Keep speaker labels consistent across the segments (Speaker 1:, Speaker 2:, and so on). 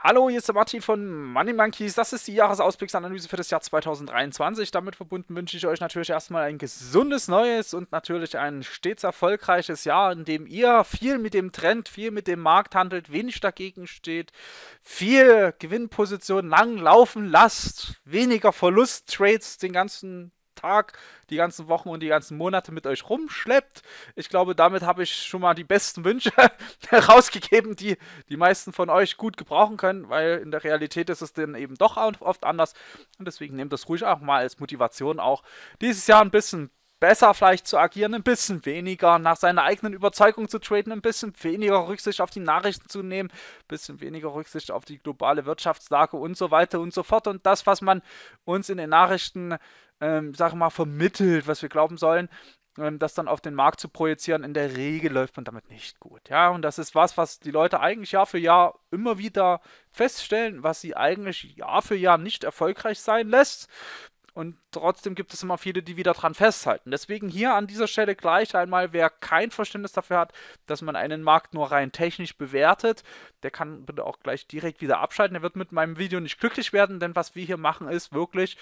Speaker 1: Hallo, hier ist der Martin von Money Monkeys. Das ist die Jahresausblicksanalyse für das Jahr 2023. Damit verbunden wünsche ich euch natürlich erstmal ein gesundes neues und natürlich ein stets erfolgreiches Jahr, in dem ihr viel mit dem Trend, viel mit dem Markt handelt, wenig dagegen steht, viel Gewinnpositionen lang laufen lasst, weniger Verlust-Trades den ganzen Tag, die ganzen Wochen und die ganzen Monate mit euch rumschleppt. Ich glaube, damit habe ich schon mal die besten Wünsche herausgegeben, die die meisten von euch gut gebrauchen können, weil in der Realität ist es dann eben doch oft anders. Und deswegen nehmt das ruhig auch mal als Motivation auch dieses Jahr ein bisschen besser vielleicht zu agieren, ein bisschen weniger nach seiner eigenen Überzeugung zu traden, ein bisschen weniger Rücksicht auf die Nachrichten zu nehmen, ein bisschen weniger Rücksicht auf die globale Wirtschaftslage und so weiter und so fort. Und das, was man uns in den Nachrichten ähm, sag mal, vermittelt, was wir glauben sollen, ähm, das dann auf den Markt zu projizieren, in der Regel läuft man damit nicht gut. Ja, und das ist was, was die Leute eigentlich Jahr für Jahr immer wieder feststellen, was sie eigentlich Jahr für Jahr nicht erfolgreich sein lässt. Und trotzdem gibt es immer viele, die wieder dran festhalten. Deswegen hier an dieser Stelle gleich einmal, wer kein Verständnis dafür hat, dass man einen Markt nur rein technisch bewertet, der kann bitte auch gleich direkt wieder abschalten. Der wird mit meinem Video nicht glücklich werden, denn was wir hier machen, ist wirklich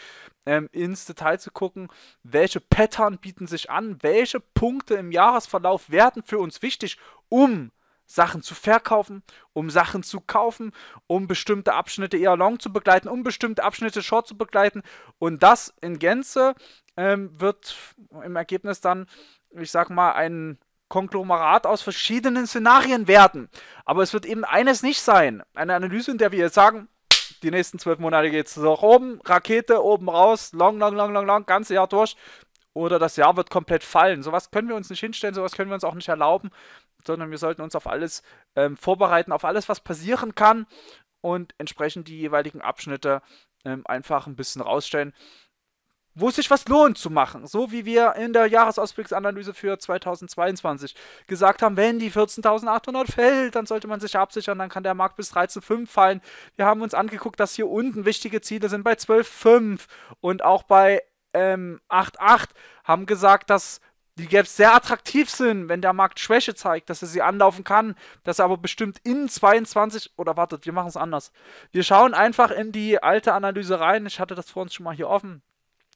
Speaker 1: ähm, ins Detail zu gucken, welche Pattern bieten sich an, welche Punkte im Jahresverlauf werden für uns wichtig, um Sachen zu verkaufen, um Sachen zu kaufen, um bestimmte Abschnitte eher long zu begleiten, um bestimmte Abschnitte short zu begleiten. Und das in Gänze ähm, wird im Ergebnis dann, ich sag mal, ein Konglomerat aus verschiedenen Szenarien werden. Aber es wird eben eines nicht sein. Eine Analyse, in der wir jetzt sagen, die nächsten zwölf Monate geht es nach oben, Rakete oben raus, long, long, long, long, long, ganze Jahr durch. Oder das Jahr wird komplett fallen. Sowas können wir uns nicht hinstellen, sowas können wir uns auch nicht erlauben sondern wir sollten uns auf alles ähm, vorbereiten, auf alles, was passieren kann und entsprechend die jeweiligen Abschnitte ähm, einfach ein bisschen rausstellen, wo es sich was lohnt zu machen. So wie wir in der Jahresausblicksanalyse für 2022 gesagt haben, wenn die 14.800 fällt, dann sollte man sich absichern, dann kann der Markt bis 13.5 fallen. Wir haben uns angeguckt, dass hier unten wichtige Ziele sind bei 12.5 und auch bei ähm, 8.8 haben gesagt, dass die Gaps sehr attraktiv sind, wenn der Markt Schwäche zeigt, dass er sie anlaufen kann, dass er aber bestimmt in 22 oder wartet, wir machen es anders. Wir schauen einfach in die alte Analyse rein. Ich hatte das vor uns schon mal hier offen.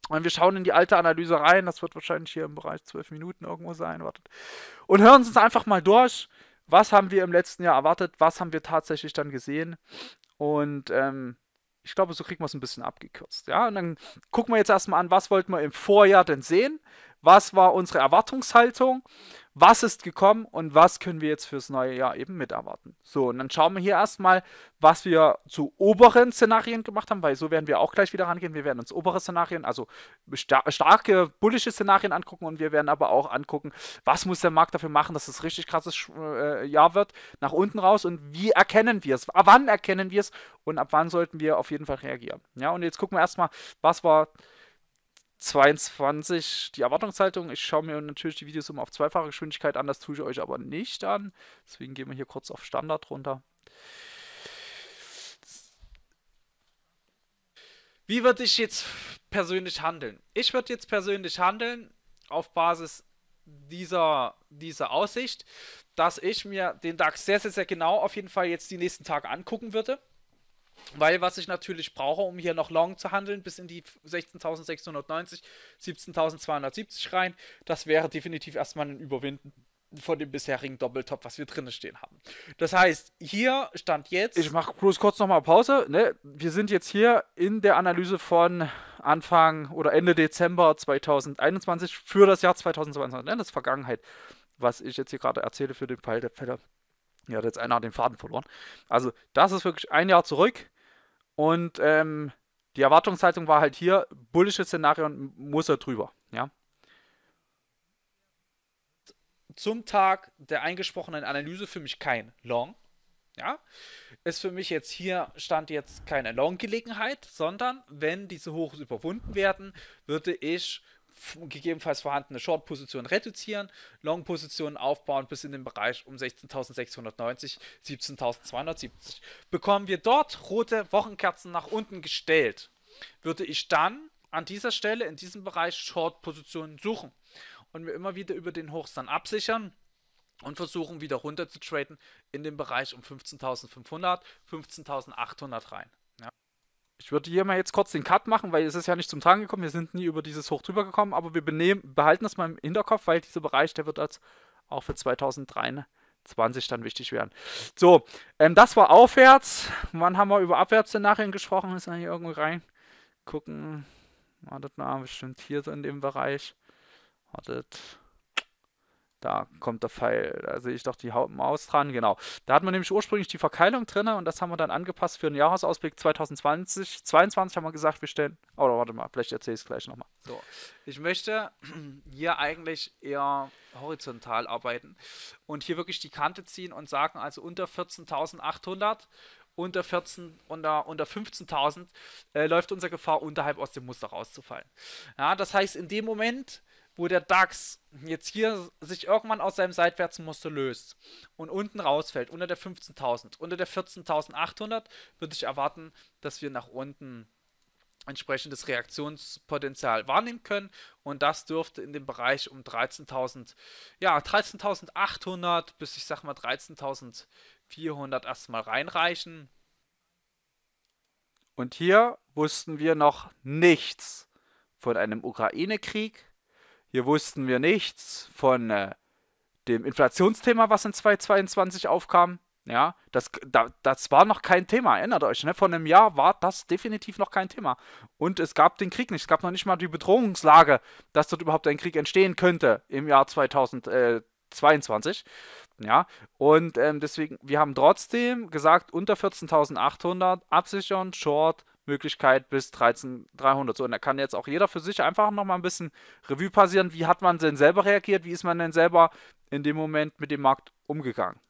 Speaker 1: Und wir schauen in die alte Analyse rein. Das wird wahrscheinlich hier im Bereich 12 Minuten irgendwo sein. Wartet. Und hören uns einfach mal durch. Was haben wir im letzten Jahr erwartet? Was haben wir tatsächlich dann gesehen? Und ähm, ich glaube, so kriegen wir es ein bisschen abgekürzt. Ja, und dann gucken wir jetzt erstmal an, was wollten wir im Vorjahr denn sehen? was war unsere Erwartungshaltung, was ist gekommen und was können wir jetzt fürs neue Jahr eben mit erwarten. So, und dann schauen wir hier erstmal, was wir zu oberen Szenarien gemacht haben, weil so werden wir auch gleich wieder rangehen. Wir werden uns obere Szenarien, also star starke bullische Szenarien angucken und wir werden aber auch angucken, was muss der Markt dafür machen, dass es richtig krasses äh, Jahr wird, nach unten raus und wie erkennen wir es, ab wann erkennen wir es und ab wann sollten wir auf jeden Fall reagieren. Ja, und jetzt gucken wir erstmal, was war 22 die Erwartungshaltung. Ich schaue mir natürlich die Videos immer auf zweifache Geschwindigkeit an, das tue ich euch aber nicht an. Deswegen gehen wir hier kurz auf Standard runter. Wie würde ich jetzt persönlich handeln? Ich würde jetzt persönlich handeln auf Basis dieser, dieser Aussicht, dass ich mir den DAX sehr, sehr, sehr genau auf jeden Fall jetzt die nächsten Tage angucken würde. Weil was ich natürlich brauche, um hier noch long zu handeln, bis in die 16.690, 17.270 rein, das wäre definitiv erstmal ein Überwinden von dem bisherigen Doppeltop, was wir drinnen stehen haben. Das heißt, hier stand jetzt. Ich mache bloß kurz nochmal Pause. Ne? Wir sind jetzt hier in der Analyse von Anfang oder Ende Dezember 2021 für das Jahr 2022. Ne? Das ist Vergangenheit, was ich jetzt hier gerade erzähle für den Fall der Fälle. Hier hat jetzt einer den Faden verloren. Also, das ist wirklich ein Jahr zurück. Und ähm, die Erwartungshaltung war halt hier, bullisches Szenario und muss er drüber, ja. Zum Tag der eingesprochenen Analyse für mich kein Long. Ja, ist für mich jetzt hier stand jetzt keine Long-Gelegenheit, sondern wenn diese Hochs überwunden werden, würde ich gegebenenfalls vorhandene Short-Positionen reduzieren, Long-Positionen aufbauen bis in den Bereich um 16.690, 17.270. Bekommen wir dort rote Wochenkerzen nach unten gestellt, würde ich dann an dieser Stelle in diesem Bereich Short-Positionen suchen und mir immer wieder über den Hochs dann absichern und versuchen wieder runter zu traden in den Bereich um 15.500, 15.800 rein. Ich würde hier mal jetzt kurz den Cut machen, weil es ist ja nicht zum Tragen gekommen. Wir sind nie über dieses Hoch drüber gekommen, aber wir benehmen, behalten das mal im Hinterkopf, weil dieser Bereich, der wird als auch für 2023 dann wichtig werden. So, ähm, das war aufwärts. Wann haben wir über Abwärtsszenarien gesprochen? Müssen wir hier irgendwo rein gucken. Wartet mal, bestimmt hier so in dem Bereich. Wartet. Da kommt der Pfeil, da sehe ich doch die Maus dran, genau. Da hat man nämlich ursprünglich die Verkeilung drin und das haben wir dann angepasst für den Jahresausblick 2020. 2022 haben wir gesagt, wir stellen. Oh, warte mal, vielleicht erzähle ich es gleich nochmal. So. Ich möchte hier eigentlich eher horizontal arbeiten und hier wirklich die Kante ziehen und sagen, also unter 14.800 unter 14, unter, unter 15.000 äh, läuft unsere Gefahr, unterhalb aus dem Muster rauszufallen. Ja, das heißt, in dem Moment, wo der DAX jetzt hier sich irgendwann aus seinem Seitwärtsmuster löst und unten rausfällt, unter der 15.000, unter der 14.800, würde ich erwarten, dass wir nach unten entsprechendes Reaktionspotenzial wahrnehmen können und das dürfte in dem Bereich um 13.000, ja 13.800 bis ich sag mal 13.400 erstmal reinreichen. Und hier wussten wir noch nichts von einem Ukraine-Krieg, hier wussten wir nichts von äh, dem Inflationsthema, was in 2022 aufkam. Ja, das, da, das war noch kein Thema, erinnert euch, ne? Vor einem Jahr war das definitiv noch kein Thema. Und es gab den Krieg nicht, es gab noch nicht mal die Bedrohungslage, dass dort überhaupt ein Krieg entstehen könnte im Jahr 2022. Ja, und ähm, deswegen, wir haben trotzdem gesagt, unter 14.800 absichern, Short, Möglichkeit bis 13300. So, und da kann jetzt auch jeder für sich einfach nochmal ein bisschen Revue passieren. Wie hat man denn selber reagiert? Wie ist man denn selber in dem Moment mit dem Markt umgegangen?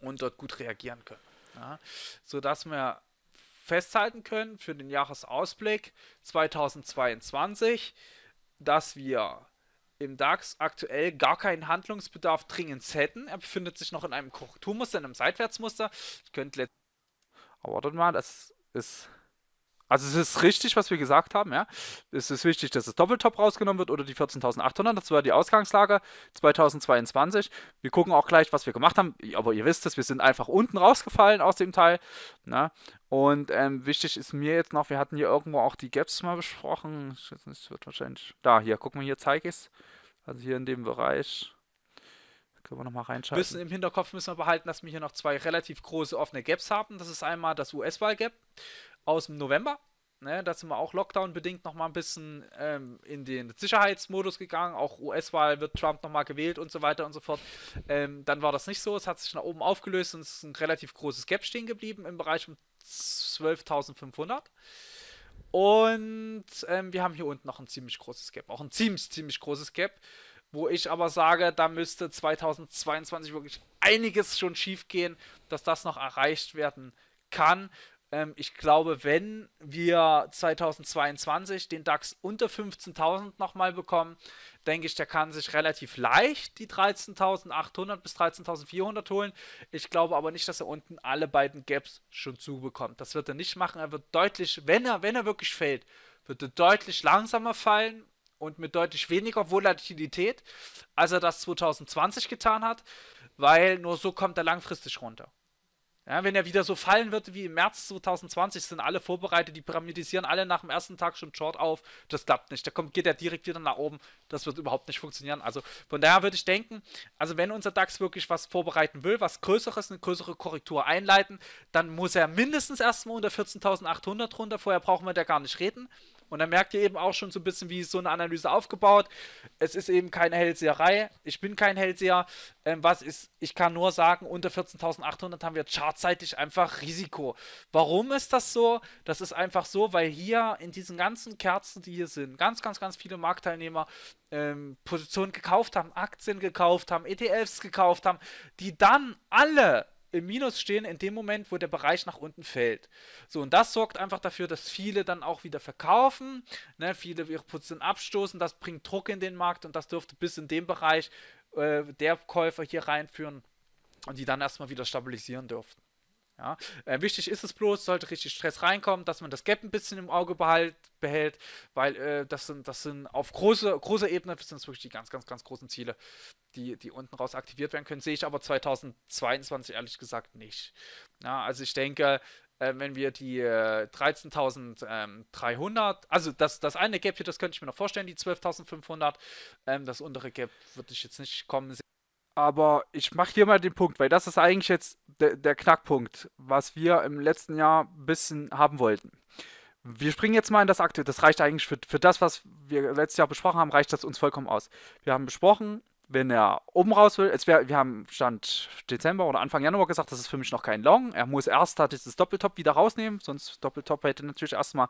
Speaker 1: Und dort gut reagieren können. Ja, sodass wir festhalten können für den Jahresausblick 2022, dass wir im DAX aktuell gar keinen Handlungsbedarf dringend hätten. Er befindet sich noch in einem Korrekturmuster, in einem Seitwärtsmuster. Ich könnte Aber warte mal, das ist also es ist richtig, was wir gesagt haben, ja. Es ist wichtig, dass das Doppeltop rausgenommen wird oder die 14.800. Das war die Ausgangslage 2022. Wir gucken auch gleich, was wir gemacht haben. Aber ihr wisst es, wir sind einfach unten rausgefallen aus dem Teil. Na? Ne? Und ähm, wichtig ist mir jetzt noch, wir hatten hier irgendwo auch die Gaps mal besprochen. Ich weiß nicht, wird wahrscheinlich... Da, hier, guck mal, hier zeige ich es. Also hier in dem Bereich. Können wir nochmal reinschauen. Bisschen im Hinterkopf müssen wir behalten, dass wir hier noch zwei relativ große offene Gaps haben. Das ist einmal das US-Wahl-Gap aus dem November. Ne, da sind wir auch Lockdown-bedingt nochmal ein bisschen ähm, in den Sicherheitsmodus gegangen. Auch US-Wahl wird Trump nochmal gewählt und so weiter und so fort. Ähm, dann war das nicht so. Es hat sich nach oben aufgelöst und es ist ein relativ großes Gap stehen geblieben im Bereich um 12.500. Und ähm, wir haben hier unten noch ein ziemlich großes Gap. Auch ein ziemlich, ziemlich großes Gap. Wo ich aber sage, da müsste 2022 wirklich einiges schon schief gehen, dass das noch erreicht werden kann. Ähm, ich glaube, wenn wir 2022 den DAX unter 15.000 nochmal bekommen, denke ich, der kann sich relativ leicht die 13.800 bis 13.400 holen. Ich glaube aber nicht, dass er unten alle beiden Gaps schon zubekommt. Das wird er nicht machen. Er wird deutlich, wenn er, wenn er wirklich fällt, wird er deutlich langsamer fallen und mit deutlich weniger Volatilität, als er das 2020 getan hat, weil nur so kommt er langfristig runter. Ja, wenn er wieder so fallen wird wie im März 2020, sind alle vorbereitet, die parametisieren alle nach dem ersten Tag schon Short auf. Das klappt nicht. Da kommt, geht er direkt wieder nach oben. Das wird überhaupt nicht funktionieren. Also von daher würde ich denken, also wenn unser DAX wirklich was vorbereiten will, was Größeres, eine größere Korrektur einleiten, dann muss er mindestens erstmal unter 14.800 runter. Vorher brauchen wir da gar nicht reden. Und dann merkt ihr eben auch schon so ein bisschen, wie ist so eine Analyse aufgebaut. Es ist eben keine Hellseherei. Ich bin kein Hellseher. Ähm, was ist, ich kann nur sagen, unter 14.800 haben wir chartseitig einfach Risiko. Warum ist das so? Das ist einfach so, weil hier in diesen ganzen Kerzen, die hier sind, ganz, ganz, ganz viele Marktteilnehmer ähm, Positionen gekauft haben, Aktien gekauft haben, ETFs gekauft haben, die dann alle im Minus stehen in dem Moment, wo der Bereich nach unten fällt. So, und das sorgt einfach dafür, dass viele dann auch wieder verkaufen, ne, viele ihre Position abstoßen, das bringt Druck in den Markt und das dürfte bis in den Bereich äh, der Käufer hier reinführen und die dann erstmal wieder stabilisieren dürften. Ja? Äh, wichtig ist es bloß, sollte richtig Stress reinkommen, dass man das Gap ein bisschen im Auge behalt, behält, weil äh, das, sind, das sind auf große, großer Ebene sind wirklich die ganz, ganz, ganz großen Ziele, die, die unten raus aktiviert werden können. Sehe ich aber 2022 ehrlich gesagt nicht. Ja, also ich denke, äh, wenn wir die äh, 13.300, also das, das eine Gap hier, das könnte ich mir noch vorstellen, die 12.500, ähm, das untere Gap würde ich jetzt nicht kommen sehen. Aber ich mache hier mal den Punkt, weil das ist eigentlich jetzt der, der Knackpunkt, was wir im letzten Jahr ein bisschen haben wollten. Wir springen jetzt mal in das Akte. Das reicht eigentlich für, für das, was wir letztes Jahr besprochen haben, reicht das uns vollkommen aus. Wir haben besprochen, wenn er oben raus will, jetzt wär, wir haben Stand Dezember oder Anfang Januar gesagt, das ist für mich noch kein Long. Er muss erst dieses Doppeltop wieder rausnehmen, sonst Doppeltop hätte natürlich erstmal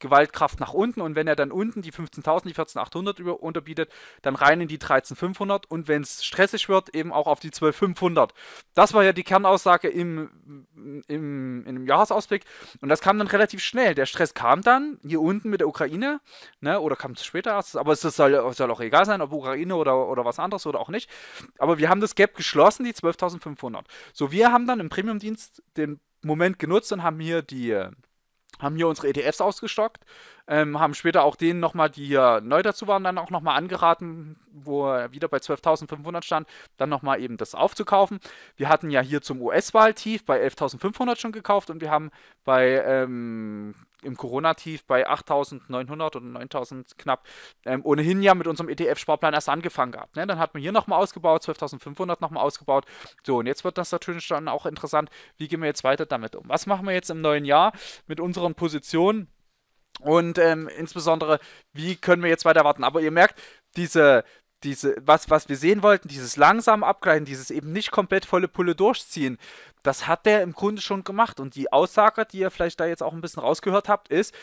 Speaker 1: Gewaltkraft nach unten und wenn er dann unten die 15.000, die 14.800 unterbietet, dann rein in die 13.500 und wenn es stressig wird, eben auch auf die 12.500. Das war ja die Kernaussage im, im, im Jahresausblick und das kam dann relativ schnell. Der Stress kam dann hier unten mit der Ukraine, ne, oder kam es später erst, aber es soll, soll auch egal sein, ob Ukraine oder, oder was anderes anders oder auch nicht. Aber wir haben das Gap geschlossen, die 12.500. So, wir haben dann im Premium-Dienst den Moment genutzt und haben hier die haben hier unsere ETFs ausgestockt, ähm, haben später auch denen nochmal, die hier neu dazu waren, dann auch nochmal angeraten, wo er wieder bei 12.500 stand, dann nochmal eben das aufzukaufen. Wir hatten ja hier zum US-Wahltief bei 11.500 schon gekauft und wir haben bei ähm, im Corona-Tief bei 8.900 oder 9.000 knapp ähm, ohnehin ja mit unserem ETF-Sparplan erst angefangen gehabt. Ne? Dann hat man hier nochmal ausgebaut, 12.500 nochmal ausgebaut. So, und jetzt wird das natürlich dann auch interessant, wie gehen wir jetzt weiter damit um? Was machen wir jetzt im neuen Jahr mit unseren Positionen? Und ähm, insbesondere, wie können wir jetzt weiter warten? Aber ihr merkt, diese, diese, was, was wir sehen wollten, dieses langsam Abgleiten, dieses eben nicht komplett volle Pulle durchziehen, das hat der im Grunde schon gemacht. Und die Aussage, die ihr vielleicht da jetzt auch ein bisschen rausgehört habt, ist,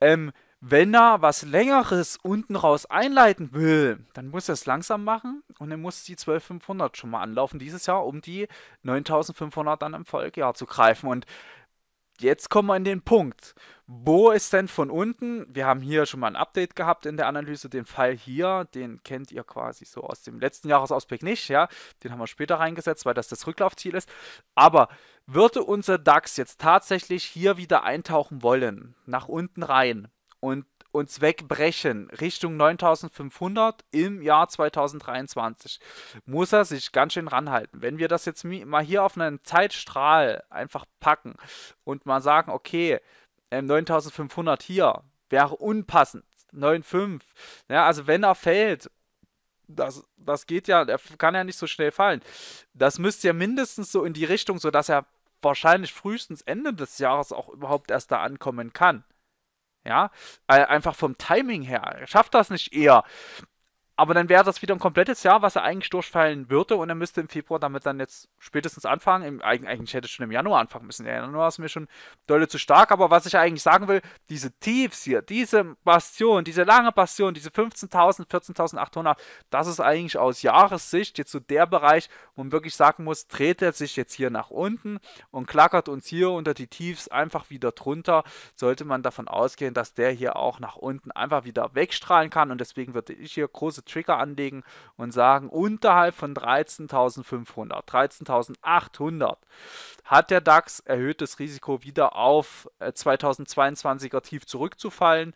Speaker 1: ähm, wenn er was Längeres unten raus einleiten will, dann muss er es langsam machen und er muss die 12500 schon mal anlaufen dieses Jahr, um die 9500 dann im Folgejahr zu greifen. Und jetzt kommen wir an den Punkt. Wo ist denn von unten? Wir haben hier schon mal ein Update gehabt in der Analyse. Den Fall hier, den kennt ihr quasi so aus dem letzten Jahresausblick nicht. Ja, den haben wir später reingesetzt, weil das das Rücklaufziel ist. Aber würde unser DAX jetzt tatsächlich hier wieder eintauchen wollen, nach unten rein und uns wegbrechen Richtung 9500 im Jahr 2023, muss er sich ganz schön ranhalten. Wenn wir das jetzt mal hier auf einen Zeitstrahl einfach packen und mal sagen, okay, 9500 ähm, hier wäre unpassend, 9,5. Ja, also wenn er fällt, das, das geht ja, er kann ja nicht so schnell fallen. Das müsste ja mindestens so in die Richtung, sodass er wahrscheinlich frühestens Ende des Jahres auch überhaupt erst da ankommen kann. Ja, einfach vom Timing her. Schafft das nicht eher. Aber dann wäre das wieder ein komplettes Jahr, was er eigentlich durchfallen würde und er müsste im Februar damit dann jetzt spätestens anfangen. Im, eigentlich hätte ich schon im Januar anfangen müssen. Der Januar ist mir schon dolle zu stark, aber was ich eigentlich sagen will, diese Tiefs hier, diese Bastion, diese lange Bastion, diese 15.000, 14.800, das ist eigentlich aus Jahressicht jetzt so der Bereich, wo man wirklich sagen muss, dreht er sich jetzt hier nach unten und klackert uns hier unter die Tiefs einfach wieder drunter, sollte man davon ausgehen, dass der hier auch nach unten einfach wieder wegstrahlen kann und deswegen würde ich hier große Trigger anlegen und sagen, unterhalb von 13.500, 13.800 hat der DAX erhöhtes Risiko wieder auf 2022er äh, Tief zurückzufallen.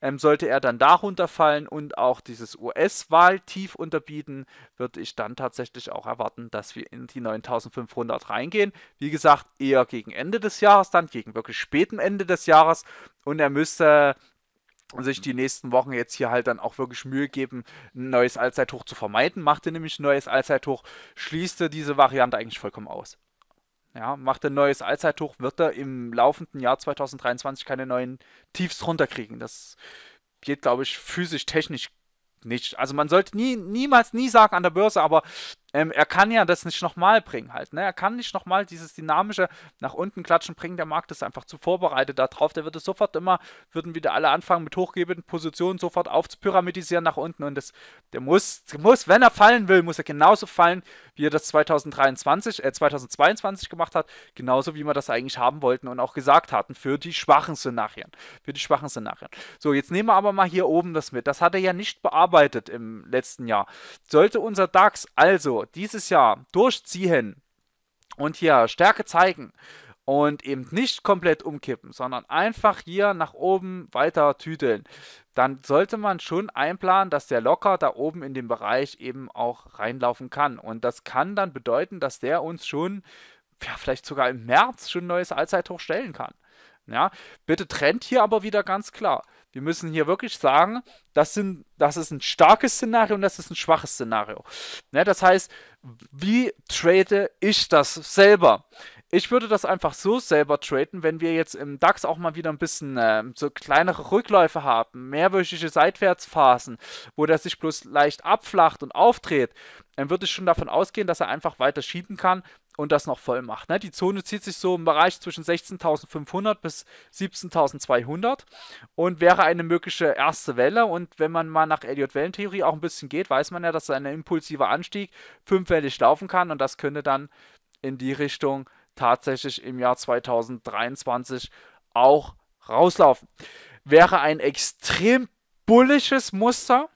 Speaker 1: Ähm, sollte er dann darunter fallen und auch dieses us wahl tief unterbieten, würde ich dann tatsächlich auch erwarten, dass wir in die 9500 reingehen. Wie gesagt, eher gegen Ende des Jahres, dann gegen wirklich späten Ende des Jahres und er müsste sich die nächsten Wochen jetzt hier halt dann auch wirklich Mühe geben, ein neues Allzeithoch zu vermeiden. Macht er nämlich ein neues Allzeithoch, schließt er diese Variante eigentlich vollkommen aus. Ja, macht ein neues Allzeithoch, wird er im laufenden Jahr 2023 keine neuen Tiefs runterkriegen. Das geht, glaube ich, physisch, technisch nicht. Also man sollte nie, niemals, nie sagen an der Börse, aber ähm, er kann ja das nicht nochmal bringen halt. Ne? Er kann nicht nochmal dieses dynamische nach unten klatschen bringen. Der Markt ist einfach zu vorbereitet darauf. Der würde sofort immer, würden wieder alle anfangen mit hochgebenden Positionen sofort aufzupyramidisieren nach unten. Und das, der muss, der muss, wenn er fallen will, muss er genauso fallen, wie er das 2023, äh, 2022 gemacht hat, genauso wie wir das eigentlich haben wollten und auch gesagt hatten für die schwachen Szenarien. Für die schwachen Szenarien. So, jetzt nehmen wir aber mal hier oben das mit. Das hat er ja nicht bearbeitet im letzten Jahr. Sollte unser DAX also dieses Jahr durchziehen, und hier Stärke zeigen, und eben nicht komplett umkippen, sondern einfach hier nach oben weiter tüdeln, dann sollte man schon einplanen, dass der locker da oben in dem Bereich eben auch reinlaufen kann. Und das kann dann bedeuten, dass der uns schon, ja, vielleicht sogar im März schon ein neues Allzeithoch stellen kann. Ja, bitte trennt hier aber wieder ganz klar. Wir müssen hier wirklich sagen, das, sind, das ist ein starkes Szenario und das ist ein schwaches Szenario. Ja, ne, das heißt, wie trade ich das selber? Ich würde das einfach so selber traden, wenn wir jetzt im DAX auch mal wieder ein bisschen äh, so kleinere Rückläufe haben, mehrwöchige Seitwärtsphasen, wo der sich bloß leicht abflacht und aufdreht, dann würde ich schon davon ausgehen, dass er einfach weiter schieben kann und das noch voll macht. Ne? Die Zone zieht sich so im Bereich zwischen 16.500 bis 17.200 und wäre eine mögliche erste Welle. Und wenn man mal nach Elliott-Wellentheorie auch ein bisschen geht, weiß man ja, dass ein impulsiver Anstieg fünfwellig laufen kann und das könnte dann in die Richtung tatsächlich im Jahr 2023 auch rauslaufen. Wäre ein extrem bullisches Muster,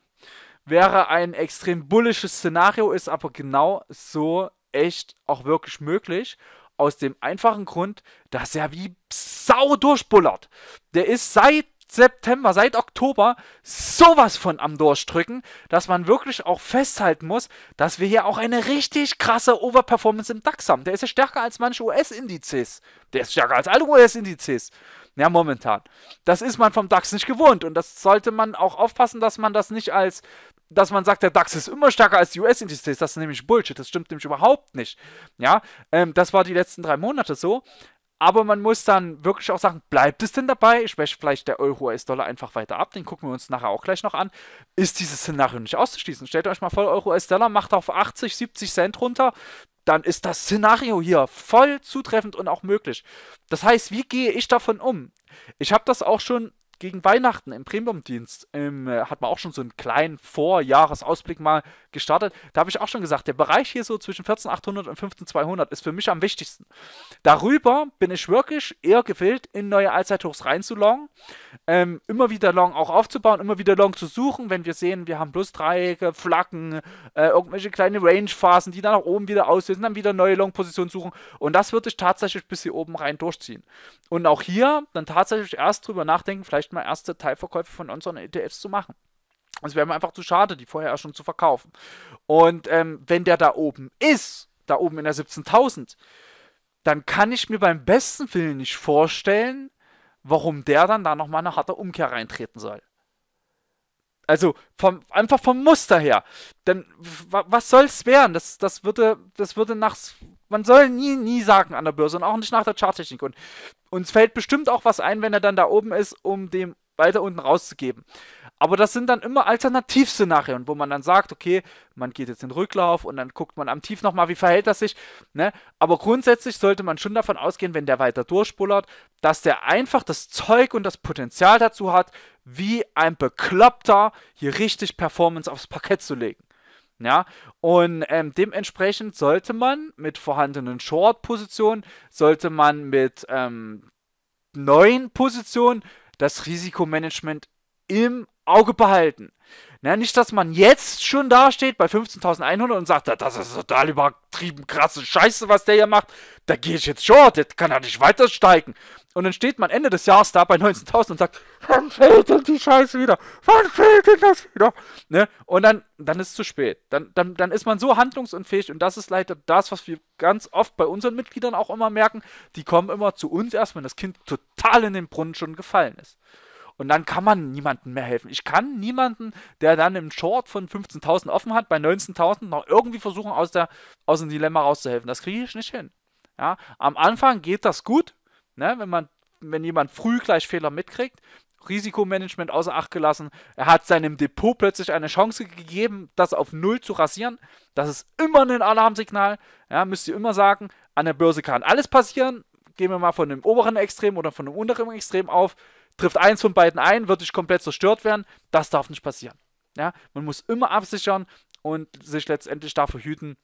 Speaker 1: wäre ein extrem bullisches Szenario, ist aber genau so echt auch wirklich möglich. Aus dem einfachen Grund, dass er wie Sau durchbullert. Der ist seit September, seit Oktober sowas von am Durchdrücken, dass man wirklich auch festhalten muss, dass wir hier auch eine richtig krasse Overperformance im DAX haben. Der ist ja stärker als manche US-Indizes. Der ist stärker als alle US-Indizes. Ja, momentan. Das ist man vom DAX nicht gewohnt und das sollte man auch aufpassen, dass man das nicht als, dass man sagt, der DAX ist immer stärker als die US-Indizes. Das ist nämlich Bullshit. Das stimmt nämlich überhaupt nicht. Ja, ähm, das war die letzten drei Monate so. Aber man muss dann wirklich auch sagen, bleibt es denn dabei? Ich Schwächt vielleicht der euro als dollar einfach weiter ab? Den gucken wir uns nachher auch gleich noch an. Ist dieses Szenario nicht auszuschließen? Stellt euch mal voll euro als dollar macht auf 80, 70 Cent runter. Dann ist das Szenario hier voll zutreffend und auch möglich. Das heißt, wie gehe ich davon um? Ich habe das auch schon gegen Weihnachten im Premium-Dienst ähm, äh, hat man auch schon so einen kleinen Vorjahresausblick mal gestartet. Da habe ich auch schon gesagt, der Bereich hier so zwischen 14800 und 15200 ist für mich am wichtigsten. Darüber bin ich wirklich eher gewillt, in neue Allzeithochs reinzulongen, ähm, immer wieder Long auch aufzubauen, immer wieder Long zu suchen, wenn wir sehen, wir haben plus Plusdreiecke, Flaggen, äh, irgendwelche kleine Range-Phasen, die dann nach oben wieder auslösen, dann wieder neue Long-Positionen suchen. Und das würde ich tatsächlich bis hier oben rein durchziehen. Und auch hier dann tatsächlich erst drüber nachdenken, vielleicht vielleicht mal erste Teilverkäufe von unseren ETFs zu machen. Es wäre mir einfach zu schade, die vorher schon zu verkaufen. Und ähm, wenn der da oben ist, da oben in der 17.000, dann kann ich mir beim besten Willen nicht vorstellen, warum der dann da nochmal eine harte Umkehr reintreten soll. Also vom, einfach vom Muster her. Denn was soll es werden? Das, das, würde, das würde nach man soll nie, nie sagen an der Börse und auch nicht nach der Charttechnik. Und uns fällt bestimmt auch was ein, wenn er dann da oben ist, um dem weiter unten rauszugeben. Aber das sind dann immer Alternativszenarien, wo man dann sagt, okay, man geht jetzt in den Rücklauf und dann guckt man am Tief nochmal, wie verhält das sich. Ne? Aber grundsätzlich sollte man schon davon ausgehen, wenn der weiter durchbullert, dass der einfach das Zeug und das Potenzial dazu hat, wie ein Bekloppter hier richtig Performance aufs Parkett zu legen. Ja, und ähm, dementsprechend sollte man mit vorhandenen Short-Positionen, sollte man mit ähm, neuen Positionen das Risikomanagement im Auge behalten. Na, nicht, dass man jetzt schon dasteht bei 15.100 und sagt, das ist total übertrieben krasse Scheiße, was der hier macht. Da gehe ich jetzt short, das kann ja nicht weiter steigen. Und dann steht man Ende des Jahres da bei 19.000 und sagt, wann fehlt denn die Scheiße wieder? Wann fehlt denn das wieder? Ne? Und dann, dann ist es zu spät. Dann, dann, dann ist man so handlungsunfähig und das ist leider das, was wir ganz oft bei unseren Mitgliedern auch immer merken. Die kommen immer zu uns erst, wenn das Kind total in den Brunnen schon gefallen ist. Und dann kann man niemandem mehr helfen. Ich kann niemanden, der dann im Short von 15.000 offen hat, bei 19.000 noch irgendwie versuchen, aus, der, aus dem Dilemma rauszuhelfen. Das kriege ich nicht hin. Ja, am Anfang geht das gut, ne, wenn man, wenn jemand früh gleich Fehler mitkriegt, Risikomanagement außer Acht gelassen. Er hat seinem Depot plötzlich eine Chance gegeben, das auf Null zu rasieren. Das ist immer ein Alarmsignal. Ja, müsst ihr immer sagen, an der Börse kann alles passieren. Gehen wir mal von dem oberen Extrem oder von dem unteren Extrem auf trifft eins von beiden ein, wird dich komplett zerstört werden. Das darf nicht passieren. Ja? Man muss immer absichern und sich letztendlich dafür hüten,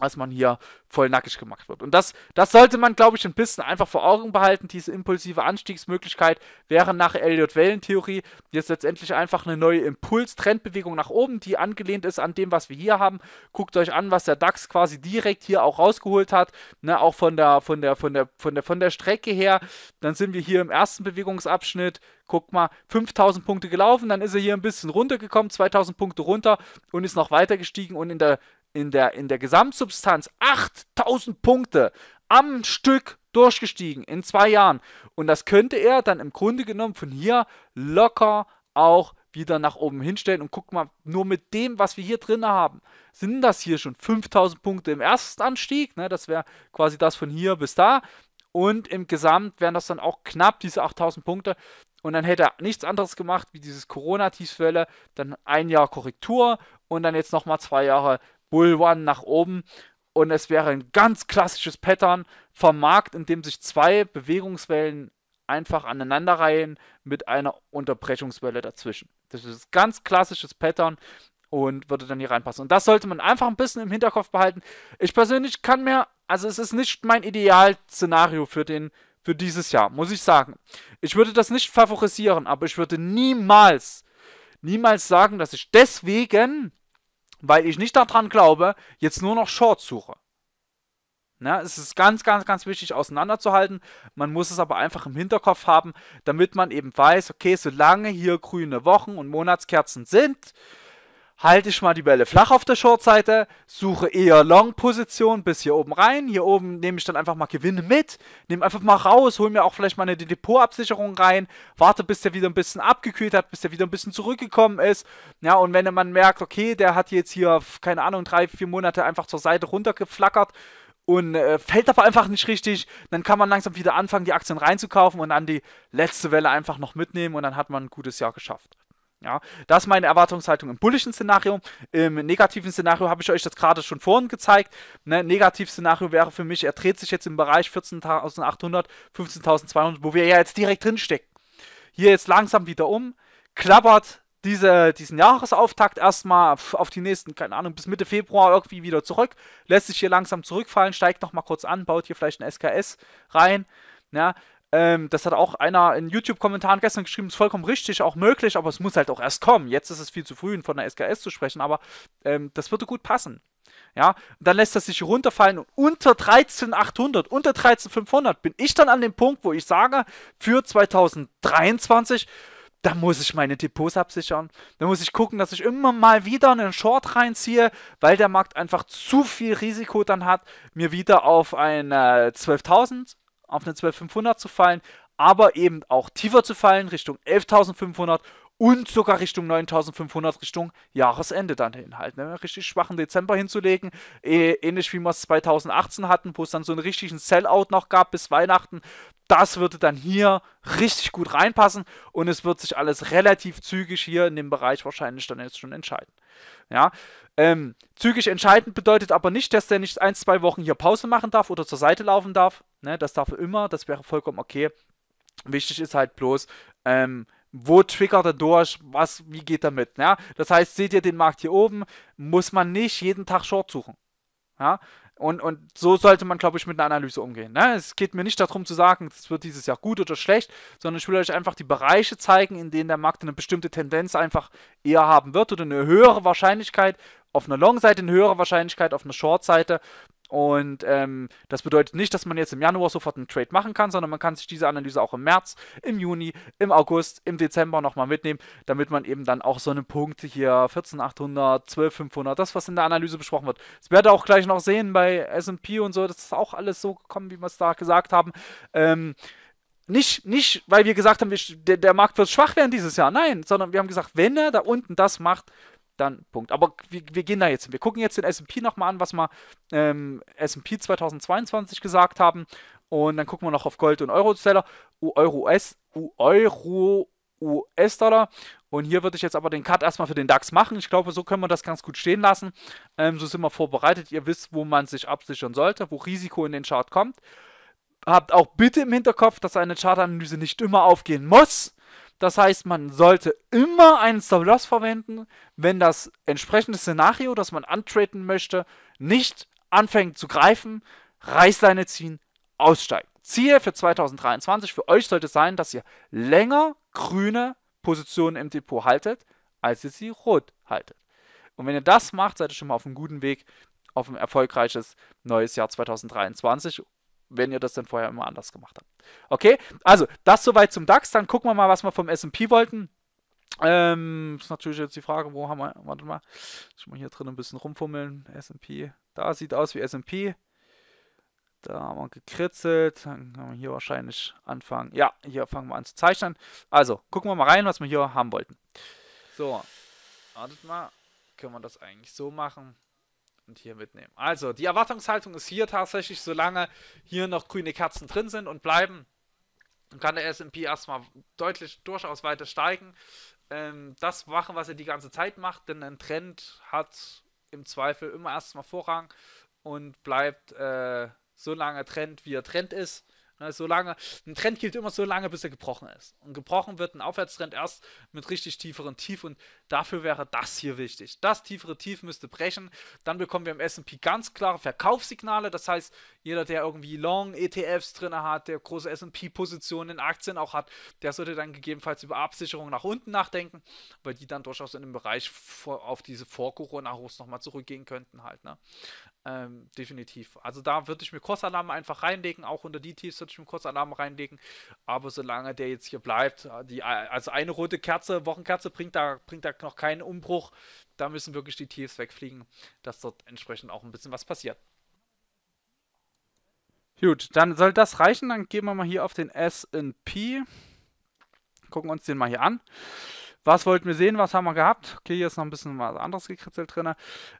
Speaker 1: dass man hier voll nackig gemacht wird. Und das, das sollte man, glaube ich, ein bisschen einfach vor Augen behalten. Diese impulsive Anstiegsmöglichkeit wäre nach Elliott-Wellentheorie jetzt letztendlich einfach eine neue Impuls-Trendbewegung nach oben, die angelehnt ist an dem, was wir hier haben. Guckt euch an, was der DAX quasi direkt hier auch rausgeholt hat, ne, auch von der, von, der, von, der, von, der, von der Strecke her. Dann sind wir hier im ersten Bewegungsabschnitt, guck mal, 5000 Punkte gelaufen, dann ist er hier ein bisschen runtergekommen, 2000 Punkte runter und ist noch weiter gestiegen und in der in der, in der Gesamtsubstanz 8000 Punkte am Stück durchgestiegen in zwei Jahren. Und das könnte er dann im Grunde genommen von hier locker auch wieder nach oben hinstellen. Und guck mal, nur mit dem, was wir hier drin haben, sind das hier schon 5000 Punkte im ersten Anstieg. Ne? Das wäre quasi das von hier bis da. Und im Gesamt wären das dann auch knapp diese 8000 Punkte. Und dann hätte er nichts anderes gemacht wie dieses Corona-Tiefswelle, dann ein Jahr Korrektur und dann jetzt nochmal zwei Jahre Bull One nach oben und es wäre ein ganz klassisches Pattern vom Markt, in dem sich zwei Bewegungswellen einfach aneinanderreihen mit einer Unterbrechungswelle dazwischen. Das ist ein ganz klassisches Pattern und würde dann hier reinpassen. Und das sollte man einfach ein bisschen im Hinterkopf behalten. Ich persönlich kann mir, also es ist nicht mein Idealszenario für den für dieses Jahr, muss ich sagen. Ich würde das nicht favorisieren, aber ich würde niemals niemals sagen, dass ich deswegen weil ich nicht daran glaube, jetzt nur noch Shorts suche. Na, es ist ganz, ganz, ganz wichtig auseinanderzuhalten. Man muss es aber einfach im Hinterkopf haben, damit man eben weiß, okay, solange hier grüne Wochen und Monatskerzen sind, halte ich mal die Bälle flach auf der Shortseite, suche eher Long-Position bis hier oben rein. Hier oben nehme ich dann einfach mal Gewinne mit, nehme einfach mal raus, hole mir auch vielleicht mal eine Depotabsicherung rein, warte, bis der wieder ein bisschen abgekühlt hat, bis der wieder ein bisschen zurückgekommen ist. Ja, und wenn man merkt, okay, der hat jetzt hier, keine Ahnung, drei, vier Monate einfach zur Seite runtergeflackert, und äh, fällt aber einfach nicht richtig, dann kann man langsam wieder anfangen, die Aktien reinzukaufen und dann die letzte Welle einfach noch mitnehmen und dann hat man ein gutes Jahr geschafft. Ja, das ist meine Erwartungshaltung im bullischen Szenario. Im negativen Szenario habe ich euch das gerade schon vorhin gezeigt. Ne, Negativ-Szenario wäre für mich, er dreht sich jetzt im Bereich 14.800, 15.200, wo wir ja jetzt direkt drinstecken. Hier jetzt langsam wieder um, klappert diese, diesen Jahresauftakt erstmal auf die nächsten, keine Ahnung, bis Mitte Februar irgendwie wieder zurück, lässt sich hier langsam zurückfallen, steigt nochmal kurz an, baut hier vielleicht ein SKS rein. Ja, ähm, das hat auch einer in YouTube-Kommentaren gestern geschrieben, ist vollkommen richtig, auch möglich, aber es muss halt auch erst kommen. Jetzt ist es viel zu früh, von der SKS zu sprechen, aber ähm, das würde gut passen. Ja, und dann lässt das sich runterfallen und unter 13.800, unter 13.500 bin ich dann an dem Punkt, wo ich sage, für 2023, da muss ich meine Depots absichern. Da muss ich gucken, dass ich immer mal wieder einen Short reinziehe, weil der Markt einfach zu viel Risiko dann hat, mir wieder auf ein äh, 12.000 auf eine 12500 zu fallen, aber eben auch tiefer zu fallen, Richtung 11500 und sogar Richtung 9500 Richtung Jahresende dann hin halt. Ne? Einen richtig schwachen Dezember hinzulegen, äh, ähnlich wie wir es 2018 hatten, wo es dann so einen richtigen Sellout noch gab bis Weihnachten das würde dann hier richtig gut reinpassen und es wird sich alles relativ zügig hier in dem Bereich wahrscheinlich dann jetzt schon entscheiden. Ja, ähm, zügig entscheiden bedeutet aber nicht, dass der nicht ein, zwei Wochen hier Pause machen darf oder zur Seite laufen darf. Ne, das darf er immer, das wäre vollkommen okay. Wichtig ist halt bloß, ähm, wo triggert er durch, was, wie geht er mit. Ja? Das heißt, seht ihr den Markt hier oben, muss man nicht jeden Tag Short suchen. Ja? Und, und so sollte man, glaube ich, mit einer Analyse umgehen. Ne? Es geht mir nicht darum zu sagen, es wird dieses Jahr gut oder schlecht, sondern ich will euch einfach die Bereiche zeigen, in denen der Markt eine bestimmte Tendenz einfach eher haben wird oder eine höhere Wahrscheinlichkeit auf einer Long-Seite, eine höhere Wahrscheinlichkeit auf einer Short-Seite. Und ähm, das bedeutet nicht, dass man jetzt im Januar sofort einen Trade machen kann, sondern man kann sich diese Analyse auch im März, im Juni, im August, im Dezember nochmal mitnehmen, damit man eben dann auch so eine Punkte hier 14800, 12500, das, was in der Analyse besprochen wird. Das werdet ihr auch gleich noch sehen bei SP und so, das ist auch alles so gekommen, wie wir es da gesagt haben. Ähm, nicht, nicht, weil wir gesagt haben, wir, der, der, Markt wird schwach werden dieses Jahr, nein, sondern wir haben gesagt, wenn er da unten das macht, dann Punkt. Aber wir, wir, gehen da jetzt hin. Wir gucken jetzt den SP nochmal an, was wir ähm, SP 2022 gesagt haben. Und dann gucken wir noch auf Gold und Euro-Dollar, Euro-US, Euro, US-Dollar. Und hier würde ich jetzt aber den Cut erstmal für den DAX machen. Ich glaube, so können wir das ganz gut stehen lassen. Ähm, so sind wir vorbereitet. Ihr wisst, wo man sich absichern sollte, wo Risiko in den Chart kommt. Habt auch bitte im Hinterkopf, dass eine Chartanalyse nicht immer aufgehen muss. Das heißt, man sollte immer einen Stop Loss verwenden, wenn das entsprechende Szenario, das man antreten möchte, nicht anfängt zu greifen, Reißleine ziehen, aussteigen. Ziel für 2023 für euch sollte sein, dass ihr länger grüne Positionen im Depot haltet, als ihr sie rot haltet. Und wenn ihr das macht, seid ihr schon mal auf einem guten Weg auf ein erfolgreiches neues Jahr 2023 wenn ihr das denn vorher immer anders gemacht habt. Okay, also das soweit zum DAX. Dann gucken wir mal, was wir vom SP wollten. Ähm, ist natürlich jetzt die Frage, wo haben wir, warte mal, ich muss mal hier drin ein bisschen rumfummeln. SP, da sieht aus wie SP. Da haben wir gekritzelt. Dann können wir hier wahrscheinlich anfangen. Ja, hier fangen wir an zu zeichnen. Also, gucken wir mal rein, was wir hier haben wollten. So, wartet mal. Können wir das eigentlich so machen? und hier mitnehmen. Also, die Erwartungshaltung ist hier tatsächlich, solange hier noch grüne Kerzen drin sind und bleiben, kann der S&P erstmal deutlich, durchaus weiter steigen. Ähm, das machen, was er die ganze Zeit macht, denn ein Trend hat im Zweifel immer erstmal Vorrang und bleibt äh, so lange Trend, wie er Trend ist. Ne, so lange, ein Trend gilt immer so lange, bis er gebrochen ist. Und gebrochen wird ein Aufwärtstrend erst mit richtig tieferen Tief und dafür wäre das hier wichtig. Das tiefere Tief müsste brechen, dann bekommen wir im S&P ganz klare Verkaufssignale, das heißt, jeder, der irgendwie Long ETFs drin hat, der große S&P-Positionen in Aktien auch hat, der sollte dann gegebenenfalls über Absicherung nach unten nachdenken, weil die dann durchaus in dem Bereich auf diese Vor-Corona-Hochs nochmal zurückgehen könnten halt. Ne? Ähm, definitiv. Also da würde ich mir Kursalarm einfach reinlegen, auch unter die Tiefs würde ich mir Kursalarm reinlegen. Aber solange der jetzt hier bleibt, äh, die, äh, also eine rote Kerze, Wochenkerze bringt da, bringt da noch keinen Umbruch. Da müssen wirklich die Tiefs wegfliegen, dass dort entsprechend auch ein bisschen was passiert. Gut, dann soll das reichen. Dann gehen wir mal hier auf den SP. Gucken uns den mal hier an. Was wollten wir sehen? Was haben wir gehabt? Okay, hier ist noch ein bisschen was anderes gekritzelt drin.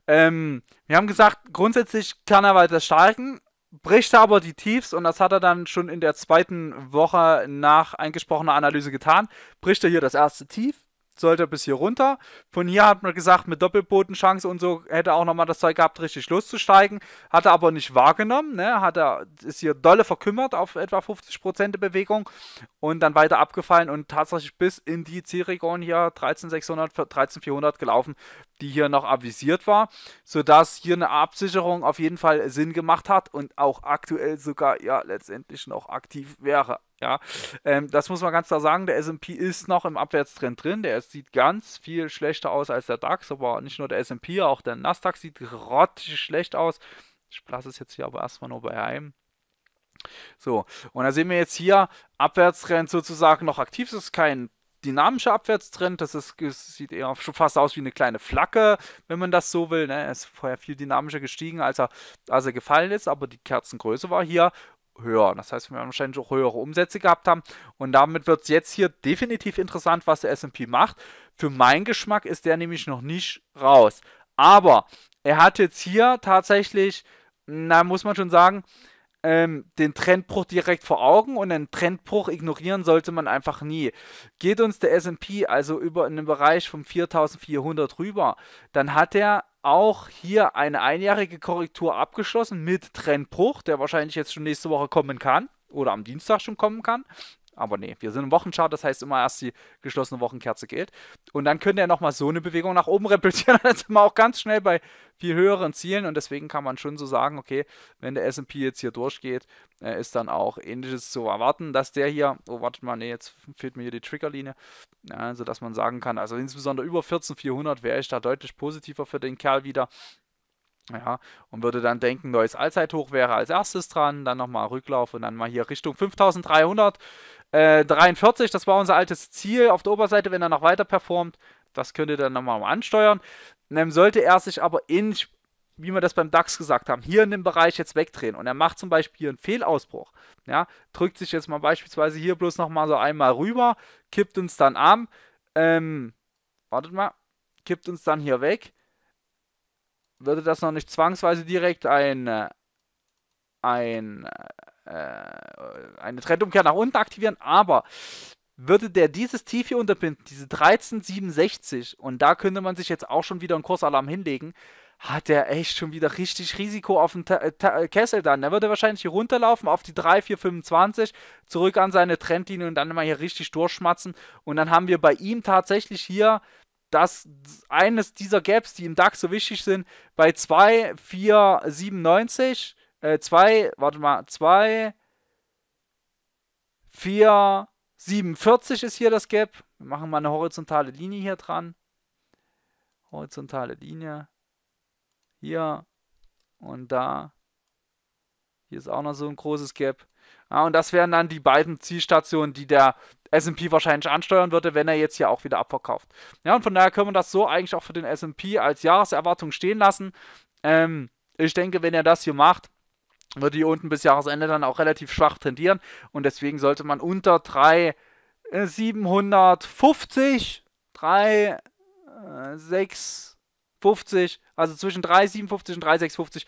Speaker 1: Ähm, wir haben gesagt, grundsätzlich kann er weiter steigen, bricht aber die Tiefs und das hat er dann schon in der zweiten Woche nach eingesprochener Analyse getan. Bricht er hier das erste Tief, sollte bis hier runter. Von hier hat man gesagt, mit Doppelbodenchance und so hätte er auch nochmal das Zeug gehabt, richtig loszusteigen. Hat er aber nicht wahrgenommen. Ne? Hat er, ist hier dolle verkümmert auf etwa 50% der Bewegung und dann weiter abgefallen und tatsächlich bis in die Zielregion hier 13600, 13400 gelaufen, die hier noch avisiert war, sodass hier eine Absicherung auf jeden Fall Sinn gemacht hat und auch aktuell sogar ja letztendlich noch aktiv wäre. Ja, ähm, das muss man ganz klar sagen. Der SP ist noch im Abwärtstrend drin. Der sieht ganz viel schlechter aus als der DAX, aber nicht nur der SP, auch der Nasdaq sieht grottig schlecht aus. Ich lasse es jetzt hier aber erstmal nur bei einem. So, und da sehen wir jetzt hier Abwärtstrend sozusagen noch aktiv. Das ist kein dynamischer Abwärtstrend. Das, ist, das sieht eher schon fast aus wie eine kleine Flagge, wenn man das so will. Ne? Er ist vorher viel dynamischer gestiegen, als er, als er gefallen ist, aber die Kerzengröße war hier höher. Das heißt, wir werden wahrscheinlich auch höhere Umsätze gehabt haben. Und damit wird es jetzt hier definitiv interessant, was der SP macht. Für meinen Geschmack ist der nämlich noch nicht raus. Aber er hat jetzt hier tatsächlich, na, muss man schon sagen, ähm, den Trendbruch direkt vor Augen und einen Trendbruch ignorieren sollte man einfach nie. Geht uns der SP also über in den Bereich von 4400 rüber, dann hat er auch hier eine einjährige Korrektur abgeschlossen mit Trendbruch, der wahrscheinlich jetzt schon nächste Woche kommen kann oder am Dienstag schon kommen kann. Aber nee, wir sind im Wochenchart, das heißt immer erst die geschlossene Wochenkerze gilt. Und dann könnte er nochmal so eine Bewegung nach oben repetieren. Dann sind wir auch ganz schnell bei viel höheren Zielen. Und deswegen kann man schon so sagen, okay, wenn der SP jetzt hier durchgeht, äh, ist dann auch ähnliches zu erwarten, dass der hier, oh, wartet mal, nee, jetzt fehlt mir hier die Triggerlinie, ja, sodass also, man sagen kann, also insbesondere über 14400 wäre ich da deutlich positiver für den Kerl wieder. Ja, und würde dann denken, neues Allzeithoch wäre als erstes dran, dann nochmal Rücklauf und dann mal hier Richtung 5300. Äh, 43, das war unser altes Ziel auf der Oberseite, wenn er noch weiter performt. Das könnt ihr dann nochmal ansteuern. Dann sollte er sich aber in, wie wir das beim DAX gesagt haben, hier in dem Bereich jetzt wegdrehen. Und er macht zum Beispiel hier einen Fehlausbruch. Ja, drückt sich jetzt mal beispielsweise hier bloß nochmal so einmal rüber, kippt uns dann am. Ähm, wartet mal, kippt uns dann hier weg. Würde das noch nicht zwangsweise direkt ein, äh, ein äh, äh, eine Trendumkehr nach unten aktivieren, aber würde der dieses Tief hier unterbinden, diese 13,67, und da könnte man sich jetzt auch schon wieder einen Kursalarm hinlegen, hat der echt schon wieder richtig Risiko auf dem äh, äh, Kessel dann. Der würde wahrscheinlich hier runterlaufen auf die 3425, zurück an seine Trendlinie und dann mal hier richtig durchschmatzen. Und dann haben wir bei ihm tatsächlich hier das eines dieser Gaps, die im DAX so wichtig sind, bei 2,497 4, äh, zwei, warte mal, zwei, vier, 47 ist hier das Gap. Wir machen mal eine horizontale Linie hier dran. Horizontale Linie. Hier und da. Hier ist auch noch so ein großes Gap. Ja, und das wären dann die beiden Zielstationen, die der S&P wahrscheinlich ansteuern würde, wenn er jetzt hier auch wieder abverkauft. Ja, und von daher können wir das so eigentlich auch für den S&P als Jahreserwartung stehen lassen. Ähm, ich denke, wenn er das hier macht, wird die unten bis Jahresende dann auch relativ schwach tendieren und deswegen sollte man unter 3,750, 3,650, äh, äh, also zwischen 3,57 und 3,650.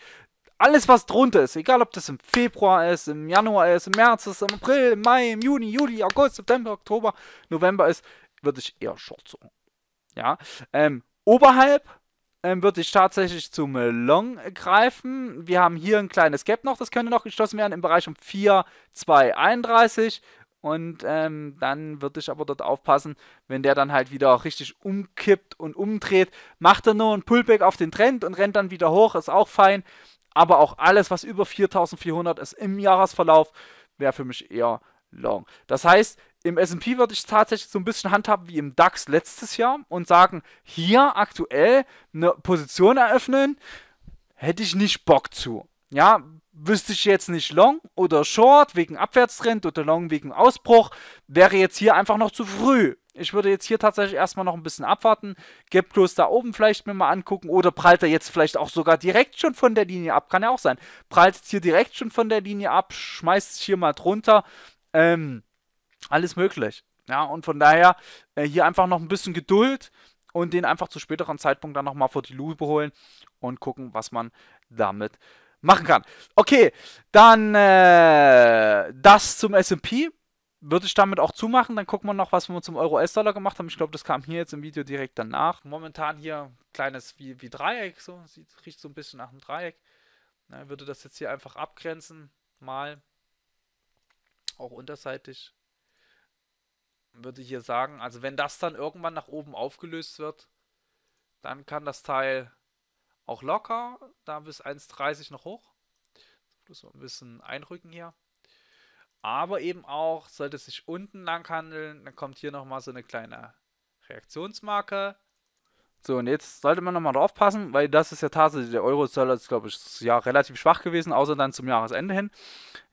Speaker 1: Alles, was drunter ist, egal ob das im Februar ist, im Januar ist, im März ist, im April, im Mai, im Juni, Juli, August, September, Oktober, November ist, würde ich eher Short suchen. Ja, ähm, oberhalb ähm, würde ich tatsächlich zum äh, Long greifen. Wir haben hier ein kleines Gap noch, das könnte noch geschlossen werden im Bereich um 4, 2, 31. Und ähm, dann würde ich aber dort aufpassen, wenn der dann halt wieder richtig umkippt und umdreht. Macht er nur ein Pullback auf den Trend und rennt dann wieder hoch, ist auch fein. Aber auch alles, was über 4400 ist im Jahresverlauf, wäre für mich eher long. Das heißt, im SP würde ich tatsächlich so ein bisschen handhaben wie im DAX letztes Jahr und sagen, hier aktuell eine Position eröffnen, hätte ich nicht Bock zu. Ja, wüsste ich jetzt nicht Long oder Short wegen Abwärtstrend oder Long wegen Ausbruch, wäre jetzt hier einfach noch zu früh. Ich würde jetzt hier tatsächlich erstmal noch ein bisschen abwarten, Gap Close da oben vielleicht mir mal angucken oder prallt er jetzt vielleicht auch sogar direkt schon von der Linie ab, kann ja auch sein. Prallt jetzt hier direkt schon von der Linie ab, schmeißt sich hier mal drunter, ähm, alles möglich. Ja, und von daher äh, hier einfach noch ein bisschen Geduld und den einfach zu späteren Zeitpunkt dann nochmal vor die Lupe holen und gucken, was man damit machen kann. Okay, dann äh, das zum SP. Würde ich damit auch zumachen, dann gucken wir noch, was wir zum Euro-S-Dollar gemacht haben. Ich glaube, das kam hier jetzt im Video direkt danach. Momentan hier ein kleines wie, wie Dreieck, so sieht, riecht so ein bisschen nach einem Dreieck. Ich würde das jetzt hier einfach abgrenzen, mal auch unterseitig würde ich hier sagen, also wenn das dann irgendwann nach oben aufgelöst wird, dann kann das Teil auch locker da bis 1,30 noch hoch. Bloß mal ein bisschen einrücken hier. Aber eben auch, sollte es sich unten lang handeln, dann kommt hier nochmal so eine kleine Reaktionsmarke. So, und jetzt sollte man nochmal drauf passen, weil das ist ja tatsächlich, der Euro-Dollar ist, glaube ich, das relativ schwach gewesen, außer dann zum Jahresende hin.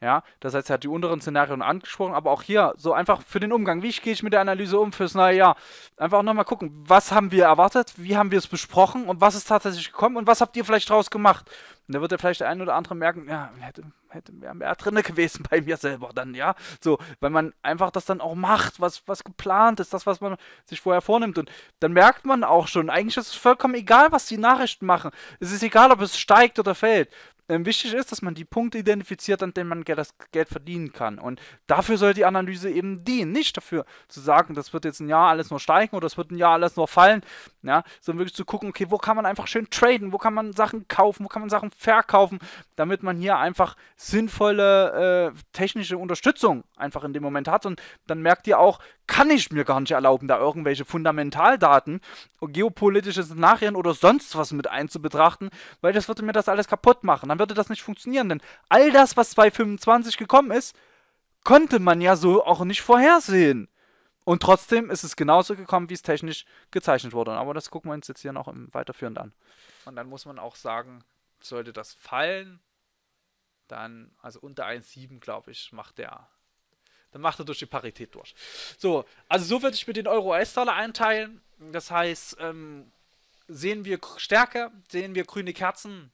Speaker 1: Ja, das heißt, er hat die unteren Szenarien angesprochen, aber auch hier so einfach für den Umgang. Wie gehe ich mit der Analyse um fürs neue Jahr? Einfach nochmal gucken, was haben wir erwartet, wie haben wir es besprochen und was ist tatsächlich gekommen und was habt ihr vielleicht draus gemacht? Und da wird ja vielleicht der ein oder andere merken, ja, hätte, hätte mehr, mehr drinne gewesen bei mir selber dann, ja. So, weil man einfach das dann auch macht, was, was geplant ist, das, was man sich vorher vornimmt. Und dann merkt man auch schon, eigentlich ist es vollkommen egal, was die Nachrichten machen. Es ist egal, ob es steigt oder fällt ähm, wichtig ist, dass man die Punkte identifiziert, an denen man das Geld verdienen kann. Und dafür soll die Analyse eben dienen. Nicht dafür zu sagen, das wird jetzt ein Jahr alles nur steigen oder das wird ein Jahr alles nur fallen. Ja, sondern wirklich zu gucken, okay, wo kann man einfach schön traden, wo kann man Sachen kaufen, wo kann man Sachen verkaufen, damit man hier einfach sinnvolle äh, technische Unterstützung einfach in dem Moment hat. Und dann merkt ihr auch, kann ich mir gar nicht erlauben, da irgendwelche Fundamentaldaten, geopolitische Szenarien oder sonst was mit einzubetrachten, weil das würde mir das alles kaputt machen. Dann würde das nicht funktionieren, denn all das, was 2025 gekommen ist, konnte man ja so auch nicht vorhersehen. Und trotzdem ist es genauso gekommen, wie es technisch gezeichnet wurde. Aber das gucken wir uns jetzt hier noch im weiterführend an. Und dann muss man auch sagen, sollte das fallen, dann, also unter 1,7, glaube ich, macht der dann macht er durch die Parität durch. So, also so würde ich mir den Euro-US-Dollar einteilen. Das heißt, ähm, sehen wir Stärke, sehen wir grüne Kerzen,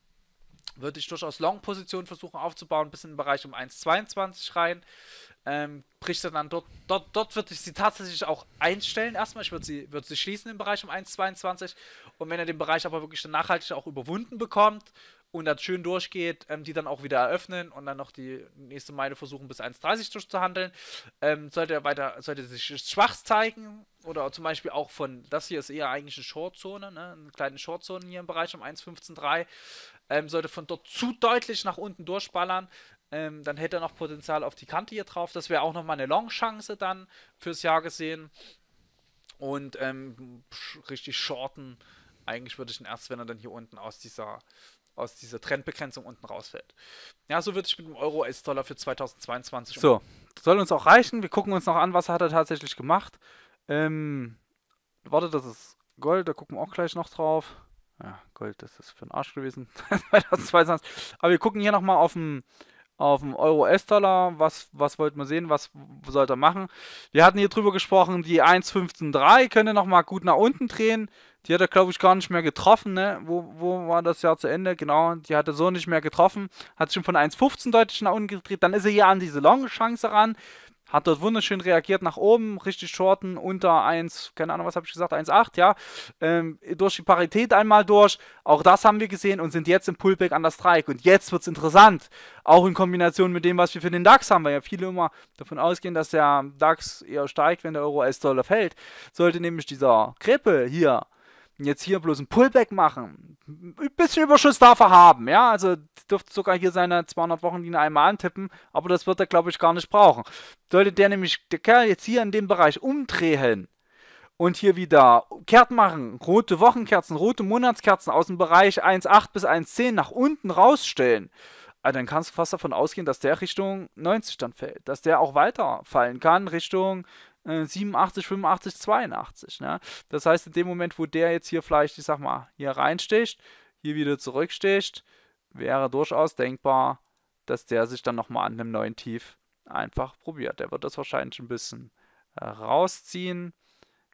Speaker 1: würde ich durchaus Long-Positionen versuchen aufzubauen, bis in den Bereich um 1,22 rein. Ähm, bricht dann dort, dort, dort würde ich sie tatsächlich auch einstellen erstmal. Ich würde sie, würd sie schließen im Bereich um 1,22. Und wenn er den Bereich aber wirklich dann nachhaltig auch überwunden bekommt, und das schön durchgeht, ähm, die dann auch wieder eröffnen und dann noch die nächste Meile versuchen, bis 1,30 durchzuhandeln. Ähm, sollte er weiter, sollte sich schwach zeigen oder zum Beispiel auch von, das hier ist eher eigentlich eine Shortzone, ne? eine kleine Shortzone hier im Bereich um 1,15,3, ähm, sollte von dort zu deutlich nach unten durchballern, ähm, dann hätte er noch Potenzial auf die Kante hier drauf. Das wäre auch nochmal eine Long-Chance dann fürs Jahr gesehen. Und ähm, richtig shorten. Eigentlich würde ich ihn erst, wenn er dann hier unten aus dieser aus dieser Trendbegrenzung unten rausfällt. Ja, so wird es mit dem Euro als Dollar für 2022. So, soll uns auch reichen. Wir gucken uns noch an, was hat er tatsächlich gemacht. Ähm, warte, das ist Gold, da gucken wir auch gleich noch drauf. Ja, Gold, das ist für den Arsch gewesen. 2022. Aber wir gucken hier nochmal auf dem auf dem Euro-S-Dollar. Was, was wollte man sehen? Was sollte er machen? Wir hatten hier drüber gesprochen, die 1,153 könnte nochmal gut nach unten drehen. Die hat er, glaube ich, gar nicht mehr getroffen. Ne? Wo, wo war das Jahr zu Ende? Genau, die hat er so nicht mehr getroffen. Hat schon von 1,15 deutlich nach unten gedreht. Dann ist er hier an diese Long-Chance ran. Hat dort wunderschön reagiert nach oben, richtig Shorten unter 1, keine Ahnung, was habe ich gesagt, 1,8, ja. Ähm, durch die Parität einmal durch. Auch das haben wir gesehen und sind jetzt im Pullback an der Strike. Und jetzt wird es interessant. Auch in Kombination mit dem, was wir für den DAX haben, weil ja viele immer davon ausgehen, dass der DAX eher steigt, wenn der euro s dollar fällt. Sollte nämlich dieser Krippe hier jetzt hier bloß ein Pullback machen, ein bisschen Überschuss darf er haben, ja, also dürfte sogar hier seine 200 Wochen Linie einmal antippen, aber das wird er, glaube ich, gar nicht brauchen. Sollte der nämlich, der Kerl jetzt hier in dem Bereich umdrehen und hier wieder kehrt machen, rote Wochenkerzen, rote Monatskerzen aus dem Bereich 1,8 bis 1,10 nach unten rausstellen, also dann kannst du fast davon ausgehen, dass der Richtung 90 dann fällt, dass der auch weiter fallen kann Richtung 87, 85, 82. Ne? Das heißt, in dem Moment, wo der jetzt hier vielleicht, ich sag mal, hier reinsticht, hier wieder zurücksticht, wäre durchaus denkbar, dass der sich dann nochmal an einem neuen Tief einfach probiert. Der wird das wahrscheinlich ein bisschen äh, rausziehen.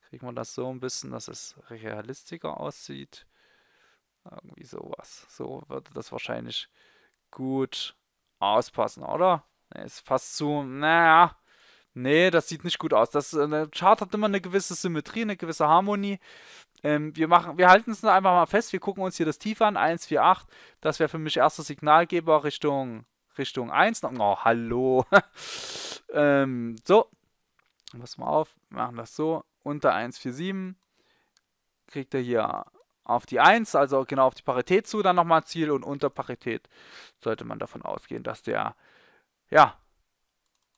Speaker 1: Kriegen wir das so ein bisschen, dass es realistischer aussieht. Irgendwie sowas. So würde das wahrscheinlich gut auspassen, oder? Ist fast zu, naja, Nee, das sieht nicht gut aus. Das, äh, eine Chart hat immer eine gewisse Symmetrie, eine gewisse Harmonie. Ähm, wir wir halten es einfach mal fest. Wir gucken uns hier das Tief an, 148. Das wäre für mich erster Signalgeber Richtung, Richtung 1. Oh, hallo. ähm, so. Pass mal auf. Machen das so. Unter 147. Kriegt er hier auf die 1, also genau auf die Parität zu, dann nochmal Ziel und unter Parität sollte man davon ausgehen, dass der, ja,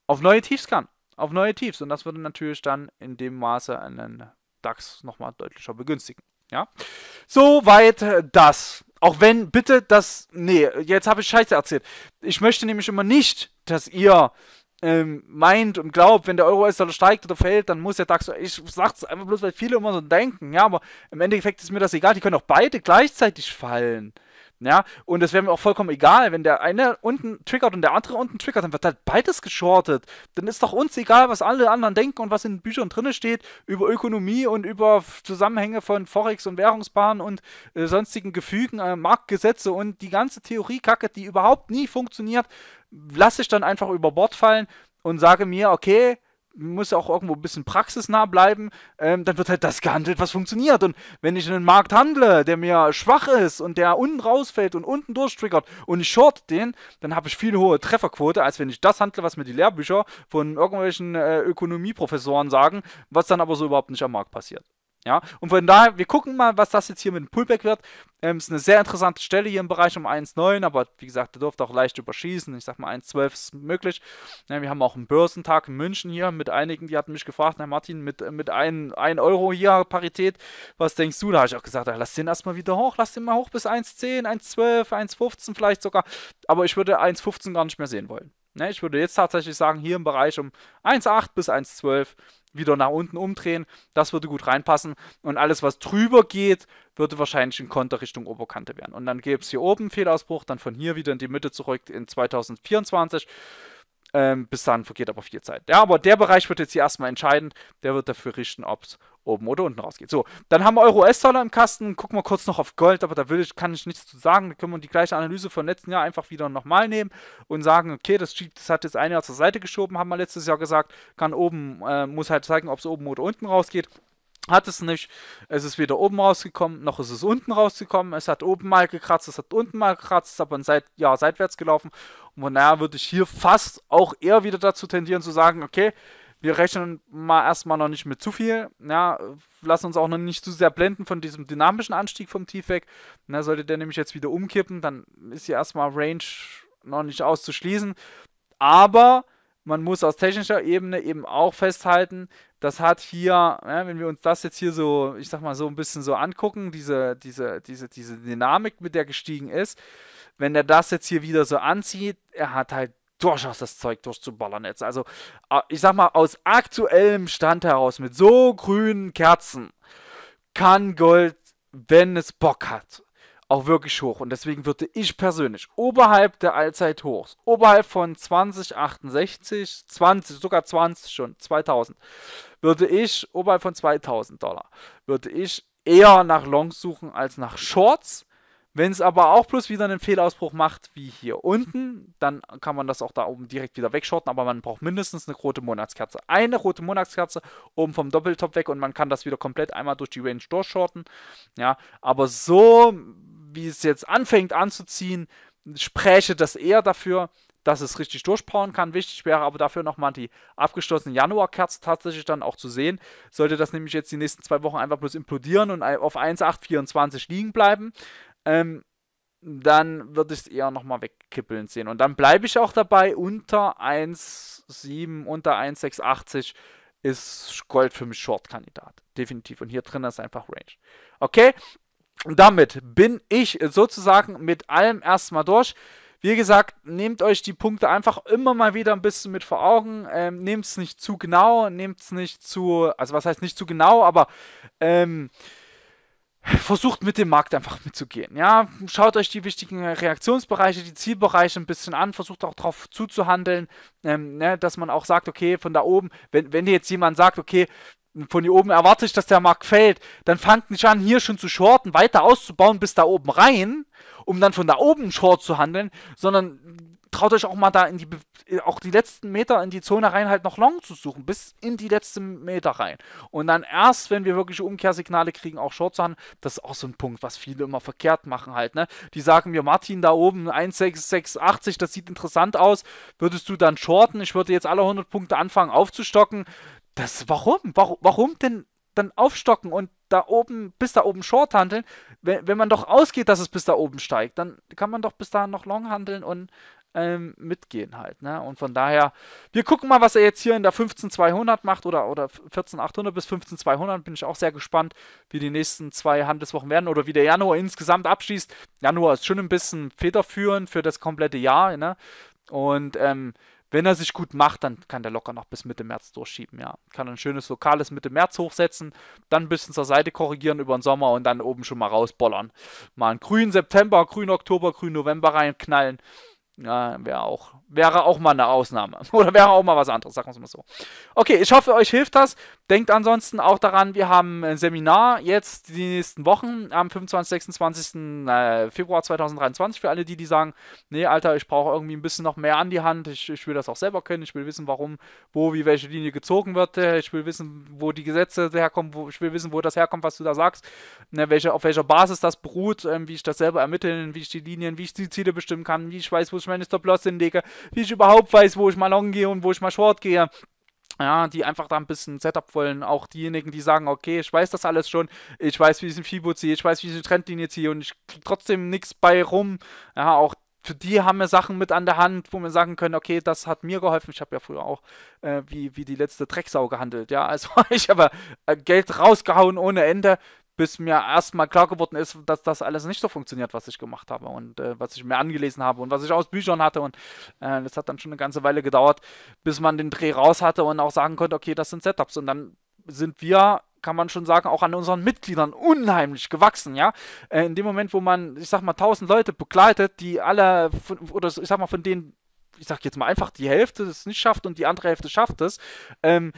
Speaker 1: auf neue Tiefs kann auf neue Tiefs. Und das würde natürlich dann in dem Maße einen DAX nochmal deutlicher begünstigen. Ja, soweit das. Auch wenn, bitte, das. Nee, jetzt habe ich Scheiße erzählt. Ich möchte nämlich immer nicht, dass ihr ähm, meint und glaubt, wenn der Euro-US-Dollar steigt oder fällt, dann muss der DAX. Ich sage es einfach bloß, weil viele immer so denken, ja, aber im Endeffekt ist mir das egal. Die können auch beide gleichzeitig fallen. Ja, und das wäre mir auch vollkommen egal, wenn der eine unten triggert und der andere unten triggert, dann wird halt beides geschortet. Dann ist doch uns egal, was alle anderen denken und was in Büchern drin steht über Ökonomie und über Zusammenhänge von Forex und Währungsbahnen und äh, sonstigen Gefügen, äh, Marktgesetze und die ganze Theoriekacke, die überhaupt nie funktioniert, lasse ich dann einfach über Bord fallen und sage mir, okay, muss auch irgendwo ein bisschen praxisnah bleiben, ähm, dann wird halt das gehandelt, was funktioniert. Und wenn ich in einen Markt handle, der mir schwach ist und der unten rausfällt und unten durchtriggert und ich short den, dann habe ich viel hohe Trefferquote, als wenn ich das handle, was mir die Lehrbücher von irgendwelchen äh, Ökonomieprofessoren sagen, was dann aber so überhaupt nicht am Markt passiert. Ja, und von daher, wir gucken mal, was das jetzt hier mit dem Pullback wird. Ähm, ist eine sehr interessante Stelle hier im Bereich um 1,9, aber wie gesagt, der durfte auch leicht überschießen. Ich sag mal, 1,12 ist möglich. Ja, wir haben auch einen Börsentag in München hier mit einigen, die hatten mich gefragt, Herr Martin, mit, äh, mit 1 ein, ein Euro hier Parität, was denkst du? Da habe ich auch gesagt, ja, lass den erstmal wieder hoch, lass den mal hoch bis 1,10, 1,12, 1,15 vielleicht sogar. Aber ich würde 1,15 gar nicht mehr sehen wollen. Ne, ich würde jetzt tatsächlich sagen, hier im Bereich um 1,8 bis 1,12 wieder nach unten umdrehen. Das würde gut reinpassen. Und alles, was drüber geht, würde wahrscheinlich in Konter Richtung Oberkante werden. Und dann gäbe es hier oben Fehlausbruch, dann von hier wieder in die Mitte zurück in 2024. Ähm, bis dann vergeht aber viel Zeit. Ja, aber der Bereich wird jetzt hier erstmal entscheidend. Der wird dafür richten, ob es oben oder unten rausgeht. So, dann haben wir Euro-US-Dollar im Kasten. Gucken wir kurz noch auf Gold, aber da will ich, kann ich nichts zu sagen. Da können wir die gleiche Analyse vom letzten Jahr einfach wieder nochmal nehmen und sagen, okay, das, das hat jetzt ein Jahr zur Seite geschoben, haben wir letztes Jahr gesagt, kann oben, äh, muss halt zeigen, ob es oben oder unten rausgeht. Hat es nicht. Es ist weder oben rausgekommen, noch ist es unten rausgekommen. Es hat oben mal gekratzt, es hat unten mal gekratzt, ist aber ein Seit ja, seitwärts gelaufen. Und von daher würde ich hier fast auch eher wieder dazu tendieren zu sagen, okay, wir rechnen mal erstmal noch nicht mit zu viel. Ja, lassen uns auch noch nicht zu sehr blenden von diesem dynamischen Anstieg vom T-Fag. Ja, sollte der nämlich jetzt wieder umkippen, dann ist hier erstmal Range noch nicht auszuschließen. Aber man muss aus technischer Ebene eben auch festhalten, das hat hier, ja, wenn wir uns das jetzt hier so, ich sag mal so ein bisschen so angucken, diese, diese, diese, diese Dynamik, mit der gestiegen ist, wenn er das jetzt hier wieder so anzieht, er hat halt durchaus das Zeug durchzuballern jetzt. Also, äh, ich sag mal, aus aktuellem Stand heraus mit so grünen Kerzen kann Gold, wenn es Bock hat, auch wirklich hoch. Und deswegen würde ich persönlich oberhalb der Allzeithochs, oberhalb von 2068, 20, sogar 20 schon, 2000, würde ich, oberhalb von 2000 Dollar, würde ich eher nach Longs suchen als nach Shorts. Wenn es aber auch bloß wieder einen Fehlausbruch macht, wie hier unten, dann kann man das auch da oben direkt wieder wegschorten, aber man braucht mindestens eine rote Monatskerze. Eine rote Monatskerze oben vom Doppeltop weg und man kann das wieder komplett einmal durch die Range durchschorten. Ja, aber so, wie es jetzt anfängt anzuziehen, spräche das eher dafür, dass es richtig durchpowern kann. Wichtig wäre aber dafür nochmal die abgeschlossene Januarkerze tatsächlich dann auch zu sehen. Sollte das nämlich jetzt die nächsten zwei Wochen einfach bloß implodieren und auf 1,824 liegen bleiben, ähm, dann würde ich es eher nochmal wegkippeln sehen. Und dann bleibe ich auch dabei, unter 1,7, unter 1,680 ist Gold für mich Short-Kandidat. Definitiv. Und hier drin ist einfach Range. Okay? Und damit bin ich sozusagen mit allem erstmal durch. Wie gesagt, nehmt euch die Punkte einfach immer mal wieder ein bisschen mit vor Augen. Ähm, nehmt es nicht zu genau, nehmt es nicht zu, also was heißt nicht zu genau, aber ähm, versucht mit dem Markt einfach mitzugehen. Ja, schaut euch die wichtigen Reaktionsbereiche, die Zielbereiche ein bisschen an, versucht auch darauf zuzuhandeln, ähm, ne, dass man auch sagt, okay, von da oben, wenn, wenn dir jetzt jemand sagt, okay, von hier oben erwarte ich, dass der Markt fällt, dann fangt nicht an, hier schon zu shorten, weiter auszubauen bis da oben rein, um dann von da oben Short zu handeln, sondern traut euch auch mal da in die, äh, auch die letzten Meter in die Zone rein halt noch Long zu suchen, bis in die letzten Meter rein. Und dann erst, wenn wir wirklich Umkehrsignale kriegen, auch Short zu an, das ist auch so ein Punkt, was viele immer verkehrt machen halt, ne? Die sagen mir, Martin da oben, 16680, das sieht interessant aus, würdest du dann shorten? Ich würde jetzt alle 100 Punkte anfangen aufzustocken. Das, warum? Warum, warum denn dann aufstocken und da oben, bis da oben Short handeln, wenn, wenn man doch ausgeht, dass es bis da oben steigt, dann kann man doch bis da noch Long handeln und ähm, mitgehen halt. Ne? Und von daher, wir gucken mal, was er jetzt hier in der 15200 macht oder, oder 14800 bis 15200. Bin ich auch sehr gespannt, wie die nächsten zwei Handelswochen werden oder wie der Januar insgesamt abschließt. Januar ist schon ein bisschen federführend für das komplette Jahr. Ne? Und ähm, wenn er sich gut macht, dann kann der locker noch bis Mitte März durchschieben, ja. Kann ein schönes lokales Mitte März hochsetzen, dann ein bisschen zur Seite korrigieren über den Sommer und dann oben schon mal rausbollern. Mal einen grünen September, grünen Oktober, grünen November reinknallen ja, wäre auch wäre auch mal eine Ausnahme. Oder wäre auch mal was anderes, sagen wir es mal so. Okay, ich hoffe, euch hilft das. Denkt ansonsten auch daran, wir haben ein Seminar jetzt die nächsten Wochen am 25. 26. Äh, Februar 2023 für alle die, die sagen, nee, Alter, ich brauche irgendwie ein bisschen noch mehr an die Hand. Ich, ich will das auch selber können. Ich will wissen, warum, wo, wie welche Linie gezogen wird. Äh, ich will wissen, wo die Gesetze herkommen. Wo, ich will wissen, wo das herkommt, was du da sagst. Ne, welche, auf welcher Basis das beruht, ähm, wie ich das selber ermitteln, wie ich die Linien, wie ich die Ziele bestimmen kann, wie ich weiß, wo ich meine Stop-Loss hinlege wie ich überhaupt weiß, wo ich mal long gehe und wo ich mal short gehe ja, die einfach da ein bisschen Setup wollen. Auch diejenigen, die sagen, okay, ich weiß das alles schon, ich weiß, wie ich einen Fibo ziehe, ich weiß, wie ich eine Trendlinie ziehe und ich kriege trotzdem nichts bei rum. Ja, auch für die haben wir Sachen mit an der Hand, wo wir sagen können, okay, das hat mir geholfen. Ich habe ja früher auch äh, wie, wie die letzte Drecksau gehandelt, ja. Also ich habe äh, Geld rausgehauen ohne Ende bis mir erstmal klar geworden ist, dass das alles nicht so funktioniert, was ich gemacht habe und äh, was ich mir angelesen habe und was ich aus Büchern hatte. Und äh, das hat dann schon eine ganze Weile gedauert, bis man den Dreh raus hatte und auch sagen konnte, okay, das sind Setups. Und dann sind wir kann man schon sagen, auch an unseren Mitgliedern unheimlich gewachsen, ja. Äh, in dem Moment, wo man, ich sag mal, tausend Leute begleitet, die alle, von, oder ich sag mal, von denen, ich sag jetzt mal einfach, die Hälfte es nicht schafft und die andere Hälfte schafft es, ähm,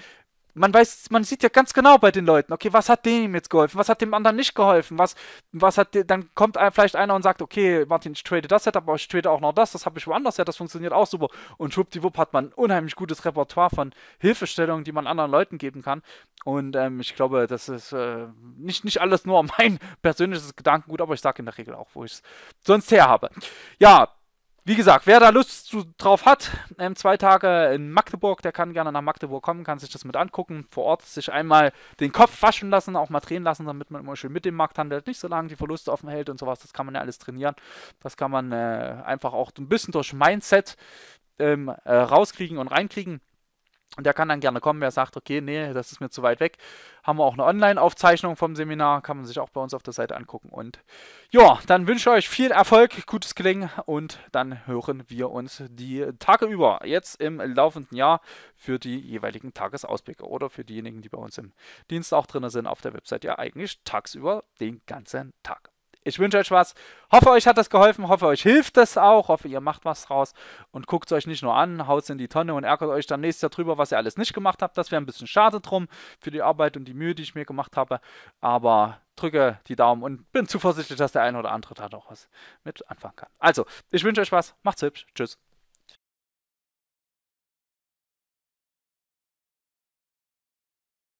Speaker 1: man weiß, man sieht ja ganz genau bei den Leuten, okay, was hat dem jetzt geholfen, was hat dem anderen nicht geholfen, was, was hat, dann kommt vielleicht einer und sagt, okay, Martin, ich trade das Setup, aber ich trade auch noch das, das habe ich woanders her, das funktioniert auch super. Und schwuppdiwupp hat man ein unheimlich gutes Repertoire von Hilfestellungen, die man anderen Leuten geben kann. Und ähm, ich glaube, das ist äh, nicht, nicht alles nur mein persönliches Gedankengut, aber ich sage in der Regel auch, wo ich es sonst her habe. Ja, wie gesagt, wer da Lust zu, drauf hat, ähm, zwei Tage in Magdeburg, der kann gerne nach Magdeburg kommen, kann sich das mit angucken, vor Ort sich einmal den Kopf waschen lassen, auch mal drehen lassen, damit man immer schön mit dem Markt handelt, nicht so lange die Verluste offen hält und sowas, das kann man ja alles trainieren. Das kann man äh, einfach auch ein bisschen durch Mindset ähm, äh, rauskriegen und reinkriegen. Und der kann dann gerne kommen, wer sagt, okay, nee, das ist mir zu weit weg. Haben wir auch eine Online-Aufzeichnung vom Seminar, kann man sich auch bei uns auf der Seite angucken. Und ja, dann wünsche ich euch viel Erfolg, gutes Gelingen und dann hören wir uns die Tage über, jetzt im laufenden Jahr, für die jeweiligen Tagesausblicke oder für diejenigen, die bei uns im Dienst auch drin sind, auf der Website ja eigentlich tagsüber den ganzen Tag. Ich wünsche euch was. Hoffe, euch hat das geholfen. Hoffe, euch hilft das auch. Hoffe, ihr macht was draus und guckt es euch nicht nur an, haut es in die Tonne und ärgert euch dann nächstes Jahr drüber, was ihr alles nicht gemacht habt. Das wäre ein bisschen schade drum für die Arbeit und die Mühe, die ich mir gemacht habe. Aber drücke die Daumen und bin zuversichtlich, dass der eine oder andere da doch was mit anfangen kann. Also, ich wünsche euch was. Macht's hübsch. Tschüss.